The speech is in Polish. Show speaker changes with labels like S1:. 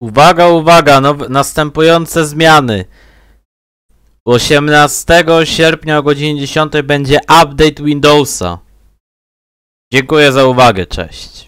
S1: Uwaga, uwaga, no, następujące zmiany. 18 sierpnia o godzinie 10 będzie update Windowsa.
S2: Dziękuję za uwagę, cześć.